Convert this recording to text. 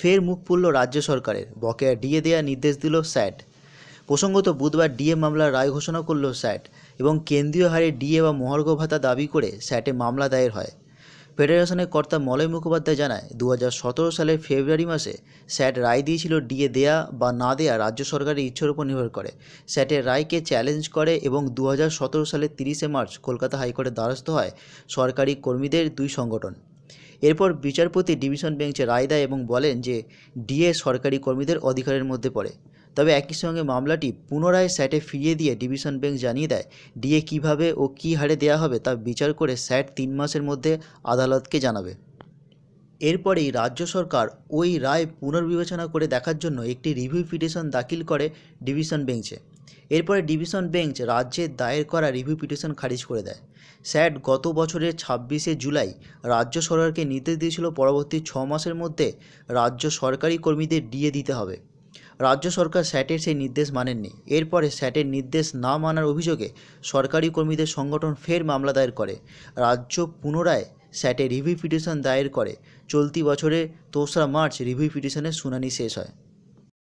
ফের মুখ পুরল রাজ্য সরকারের বকেয়া ডিএ দেওয়ার নির্দেশ দিল স্যাট প্রসঙ্গত বুধবার ডিএ মামলার রায় ঘোষণা করল স্যাট এবং কেন্দ্রীয় হারে ডিএ বা মহার্ঘ ভাতা দাবি করে স্যাটে মামলা দায়ের হয় ফেডারেশনের কর্তা মলয় মুখোপাধ্যায় জানায় দু সতেরো সালের ফেব্রুয়ারি মাসে স্যাট রায় দিয়েছিল ডিএ দেয়া বা না দেয়া রাজ্য সরকারের ইচ্ছার উপর নির্ভর করে স্যাটের রায়কে চ্যালেঞ্জ করে এবং দু সালের তিরিশে মার্চ কলকাতা হাইকোর্টের দ্বারস্থ হয় সরকারি কর্মীদের দুই সংগঠন এরপর বিচারপতি ডিভিশন বেঞ্চে রায় দেয় এবং বলেন যে ডিএ সরকারি কর্মীদের অধিকারের মধ্যে পড়ে তবে একই সঙ্গে মামলাটি পুনরায় স্যাটে ফিরিয়ে দিয়ে ডিভিশন বেঞ্চ জানিয়ে দেয় ডিএ কিভাবে ও কী হারে দেয়া হবে তা বিচার করে স্যাট তিন মাসের মধ্যে আদালতকে জানাবে এরপরেই রাজ্য সরকার ওই রায় পুনর্বিবেচনা করে দেখার জন্য একটি রিভিউ পিটিশন দাখিল করে ডিভিশন বেঞ্চে এরপরে ডিভিশন বেঞ্চ রাজ্যের দায়ের করা রিভিউ পিটিশন খারিজ করে দেয় স্যাট গত বছরের ছাব্বিশে জুলাই রাজ্য সরকারকে নির্দেশ দিয়েছিল পরবর্তী ছ মাসের মধ্যে রাজ্য সরকারি কর্মীদের ডিএ দিতে হবে রাজ্য সরকার স্যাটের সেই নির্দেশ মানেননি এরপরে স্যাটের নির্দেশ না মানার অভিযোগে সরকারি কর্মীদের সংগঠন ফের মামলা দায়ের করে রাজ্য পুনরায় স্যাটে রিভিউ পিটিশন দায়ের করে চলতি বছরের দোসরা মার্চ রিভিউ পিটিশনের শুনানি শেষ হয়